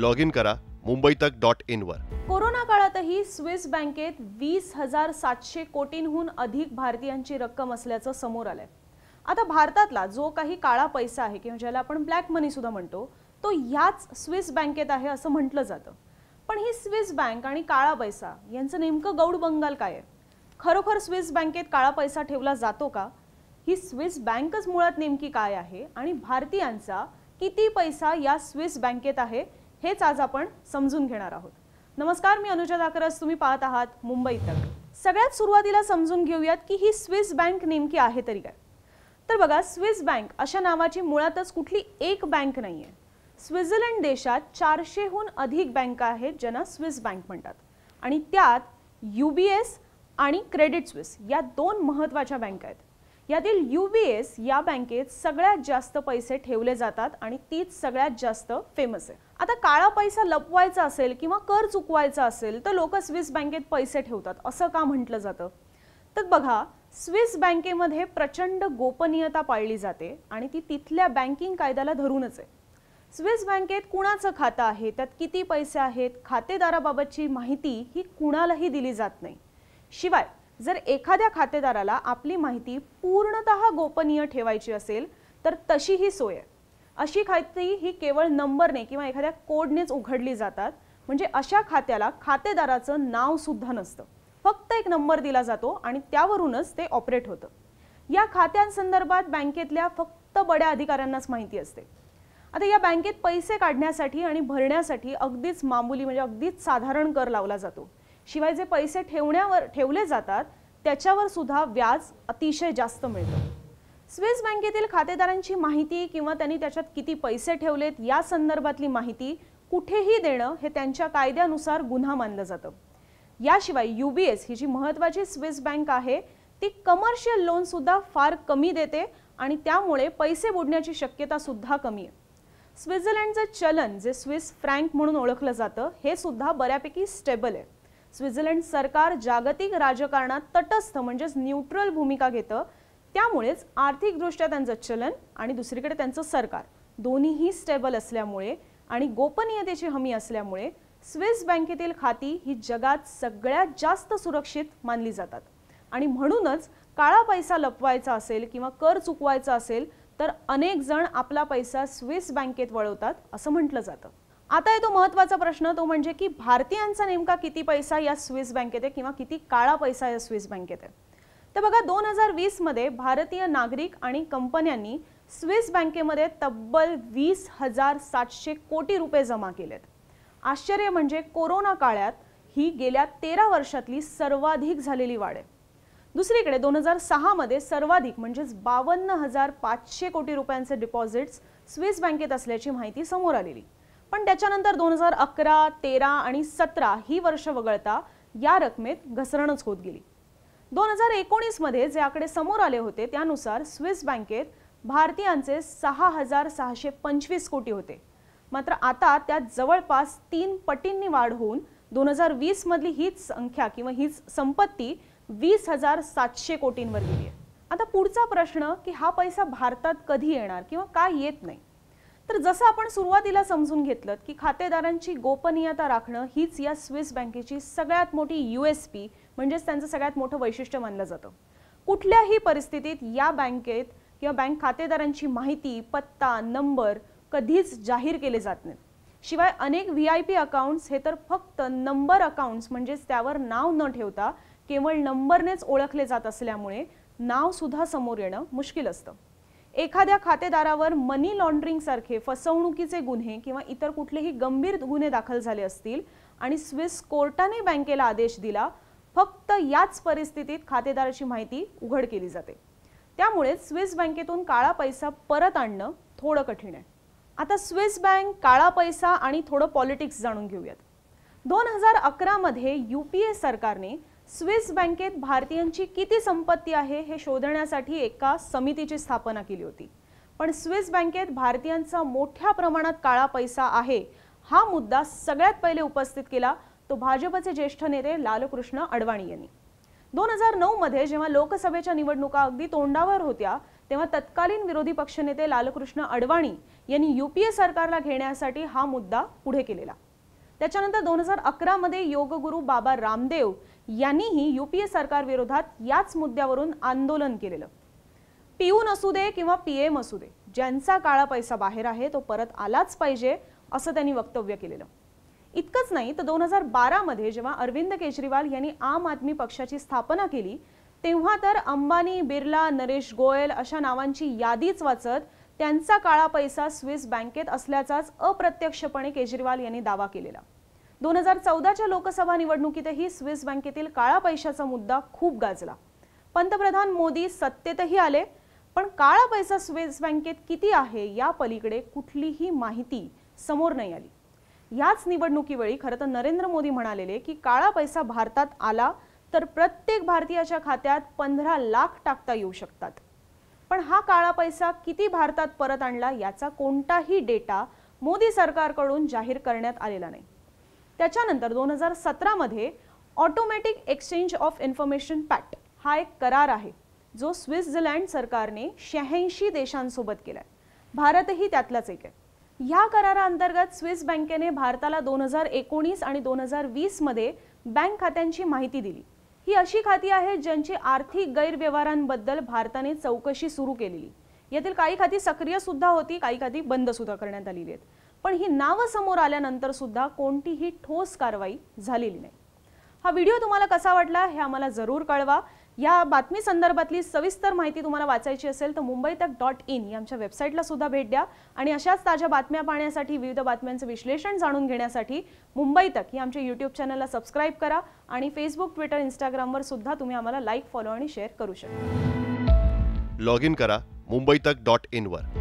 log in करा मुंबई तक dot वर कोरोना काळातही स्विस बँकेत वीस हजार सातशे कोटींहून अधिक भारतीयांची रक्कम असल्याचं समोर आलंय आता भारतातला जो काही काळा पैसा आहे किंवा ज्याला आपण ब्लॅक मनी सुद्धा म्हणतो तो याच स्विस बँकेत आहे असं म्हटलं जातं पण ही स्विस बँक आणि काळा पैसा यांचं नेमकं गौड बंगाल काय आहे खरोखर स्विस बँकेत काळा पैसा ठेवला जातो का ही स्विस बँकच मुळात नेमकी काय आहे आणि भारतीयांचा किती पैसा या स्विस बँकेत आहे हेच आज आपण समजून घेणार आहोत नमस्कार मी अनुजा दाकरस तुम्ही पाहत आहात मुंबई तक सगळ्यात सुरुवातीला समजून घेऊयात की ही स्विस बँक नेमकी आहे तरी काय तर बघा स्विस बँक अशा नावाची मुळातच कुठली एक बँक नाही आहे स्वित्झर्लंड देशात चारशेहून अधिक बँका आहेत ज्यांना स्विस बँक म्हणतात आणि त्यात यू आणि क्रेडिट स्विस या दोन महत्त्वाच्या बँका आहेत यातील यू बी एस या बँकेत सगळ्यात जास्त पैसे ठेवले जातात आणि तीच सगळ्यात जास्त फेमस आहे आता काळा पैसा लपवायचा असेल किंवा कर चुकवायचा असेल तर लोक स्विस बँकेत पैसे ठेवतात असं का म्हटलं जातं तर बघा स्विस बँकेमध्ये प्रचंड गोपनीयता पाळली जाते आणि ती तिथल्या बँकिंग कायद्याला धरूनच आहे स्विस बँकेत कुणाचं खातं आहे त्यात किती पैसे आहेत खातेदाराबाबतची माहिती ही कुणालाही दिली जात नाही शिवाय जर एखाद्या खातेदाराला आपली माहिती पूर्णत गोपनीय ठेवायची असेल तर तशीही सोय आहे अशी खाती ही केवळ नंबरने किंवा एखाद्या कोडनेच उघडली जातात म्हणजे अशा खात्याला खातेदाराचं नाव सुद्धा नसतं फक्त एक नंबर दिला जातो आणि त्यावरूनच ते ऑपरेट होतं या खात्यांसंदर्भात बँकेतल्या फक्त बड्या अधिकाऱ्यांनाच माहिती असते आता या बँकेत पैसे काढण्यासाठी आणि भरण्यासाठी अगदीच मामुली म्हणजे अगदीच साधारण कर लावला जातो शिवाय जे पैसे ठेवण्यावर ठेवले जातात त्याच्यावर सुद्धा व्याज अतिशय जास्त मिळतं स्विस बँकेतील खातेदारांची माहिती किंवा त्यांनी त्याच्यात किती पैसे ठेवलेत या संदर्भातली माहिती कुठेही देणं हे त्यांच्या कायद्यानुसार गुन्हा मानलं जातं याशिवाय यू बी एस ही जी महत्वाची स्विस बँक आहे ती कमर्शियल लोन सुद्धा फार कमी देते आणि त्यामुळे पैसे बुडण्याची शक्यता सुद्धा कमी आहे स्वित्झर्लंडचं चलन जे स्विस फ्रँक म्हणून ओळखलं जातं हे सुद्धा बऱ्यापैकी स्टेबल आहे स्वित्झर्लंड सरकार जागतिक राजकारणात तटस्थ म्हणजेच न्यूट्रल भूमिका घेतं त्यामुळेच आर्थिकदृष्ट्या त्यांचं चलन आणि दुसरीकडे त्यांचं सरकार दोन्हीही स्टेबल असल्यामुळे आणि गोपनीयतेची हमी असल्यामुळे स्विस बँकेतील खाती ही जगात सगळ्यात जास्त सुरक्षित मानली जातात आणि म्हणूनच काळा पैसा लपवायचा असेल किंवा कर चुकवायचा असेल तर अनेक जण आपला पैसा स्विस बँकेत वळवतात असं म्हटलं जातं आता येतो महत्वाचा प्रश्न तो म्हणजे की भारतीयांचा नेमका किती पैसा या स्विस बँकेत आहे किंवा किती काळा पैसा या स्विस बँकेत आहे तर बघा दोन हजार मध्ये भारतीय नागरिक आणि कंपन्यांनी स्विस बँकेमध्ये तब्बल वीस हजार सातशे कोटी रुपये जमा केलेत आश्चर्य म्हणजे कोरोना काळात ही गेल्या तेरा वर्षातली सर्वाधिक झालेली वाढ आहे दुसरीकडे दोन हजार सहामध्ये सर्वाधिक म्हणजेच बावन्न हजार पाचशे कोटी रुपयांचे डिपॉझिट्स स्विस बँकेत असल्याची माहिती समोर आलेली पण त्याच्यानंतर दोन हजार अकरा तेरा आणि सतरा ही वर्ष वगळता या रकमेत घसरणच होत गेली दोन हजार मध्ये जे आकडे समोर आले होते त्यानुसार स्विस बँकेत भारतीयांचे सहा हजार सहाशे पंचवीस कोटी होते मात्र आता त्यात जवळपास तीन पटींनी वाढ होऊन दोन हजार मधली हीच संख्या किंवा हीच संपत्ती वीस हजार सातशे कोटींवर गेली आहे आता पुढचा प्रश्न की हा पैसा भारतात कधी येणार किंवा काय येत नाही तर जसं आपण सुरुवातीला समजून घेतलं की खातेदारांची गोपनीयता राखणं हीच या स्विस बँकेची सगळ्यात मोठी यू एस पी म्हणजेच त्यांचं सगळ्यात मोठं वैशिष्ट्य मानलं जातं कुठल्याही परिस्थितीत या बँकेत किंवा बँक खातेदारांची माहिती पत्ता नंबर कधीच जाहीर केले जात नाहीत शिवाय अनेक व्ही आय पी अकाउंट्स हे तर फक्त नंबर अकाउंट्स म्हणजेच त्यावर नाव न ठेवता केवळ नंबरनेच ओळखले जात असल्यामुळे नावसुद्धा समोर येणं मुश्किल असतं एखाद्या खातेदारावर मनी लॉन्ड्रिंग सारखे फसवणुकीचे गुन्हे किंवा इतर कुठलेही गंभीर गुन्हे दाखल झाले असतील आणि स्विस कोर्टाने बँकेला आदेश दिला फक्त याच परिस्थितीत खातेदाराची माहिती उघड केली जाते त्यामुळे स्विस बँकेतून काळा पैसा परत आणणं थोडं कठीण आहे आता स्विस बँक काळा पैसा आणि थोडं पॉलिटिक्स जाणून घेऊयात दोन हजार अकरामध्ये यू पी ए सरकारने स्विस बँकेत भारतीयांची किती संपत्ती आहे हे शोधण्यासाठी एका समितीची स्थापना केली होती पण स्विस बँकेत भारतीयांचा मोठ्या प्रमाणात काळा पैसा आहे हा मुद्दा सगळ्यात पहिले उपस्थित केला तो भाजपचे ज्येष्ठ नेते लालकृष्ण अडवाणी यांनी दोन हजार नऊ मध्ये जेव्हा लोकसभेच्या निवडणुका अगदी तोंडावर होत्या तेव्हा तत्कालीन विरोधी पक्षनेते लालकृष्ण अडवाणी यांनी युपीए सरकारला घेण्यासाठी हा मुद्दा पुढे केलेला त्याच्यानंतर दोन हजार योग गुरु बाबा रामदेव यांनीही यूपीए सरकार विरोधात याच मुद्द्यावरून आंदोलन केलेलं पीयू नसू दे किंवा पी एम असू दे ज्यांचा काळा पैसा बाहेर आहे तो परत आलाच पाहिजे असं त्यांनी वक्तव्य केलेलं इतकंच नाही तर दोन हजार बारामध्ये जेव्हा अरविंद केजरीवाल यांनी आम आदमी पक्षाची स्थापना केली तेव्हा तर अंबानी बिर्ला नरेश गोयल अशा नावांची यादीच वाचत त्यांचा काळा पैसा स्विस बँकेत असल्याचाच अप्रत्यक्षपणे केजरीवाल यांनी दावा केलेला दोन हजार चौदाच्या लोकसभा निवडणुकीतही स्विस बँकेतील काळा पैशाचा मुद्दा खूप गाजला पंतप्रधान मोदी सत्तेतही आले पण काळा पैसा स्विस बँकेत किती आहे या पलीकडे कुठलीही माहिती समोर नाही आली याच निवडणुकीवेळी खरं तर नरेंद्र मोदी म्हणालेले की काळा पैसा भारतात आला तर प्रत्येक भारतीयाच्या खात्यात पंधरा लाख टाकता येऊ शकतात पण हा काळा पैसा किती भारतात परत आणला याचा कोणताही डेटा मोदी सरकारकडून जाहीर करण्यात आलेला नाही त्याच्यानंतर दोन हजार सतरामध्ये automatic exchange of information pact हा एक करार आहे जो स्वित्झर्लंड सरकारने शहाऐंशी देशांसोबत केला आहे भारतही त्यातलाच एक आहे ह्या कराराअंतर्गत स्विस बँकेने भारताला दोन हजार एकोणीस आणि दोन हजार वीसमध्ये बँक खात्यांची माहिती दिली ही अशी खाती आहेत ज्यांची आर्थिक गैरव्यवहारांबद्दल भारताने चौकशी सुरू केलेली यातील काही खाती सक्रिय सुद्धा होती काही खाती बंद सुद्धा करण्यात आलेली आहेत पण ही नावं समोर आल्यानंतर सुद्धा कोणतीही ठोस कारवाई झालेली नाही हा व्हिडिओ तुम्हाला कसा वाटला हे आम्हाला जरूर कळवा या बातमी संदर्भातली सविस्तर माहिती तुम्हाला वाचायची असेल तर मुंबई तक डॉट इन या आमच्या वेबसाईटला सुद्धा भेट द्या आणि अशाच ताज्या बातम्या पाहण्यासाठी विविध बातम्यांचं विश्लेषण जाणून घेण्यासाठी मुंबई तक या आमच्या यूट्यूब चॅनलला सबस्क्राईब करा आणि फेसबुक ट्विटर इंस्टाग्रामवर सुद्धा तुम्ही आम्हाला लाईक फॉलो आणि शेअर करू शकता लॉग इन करा मुंबई तक डॉट इनवर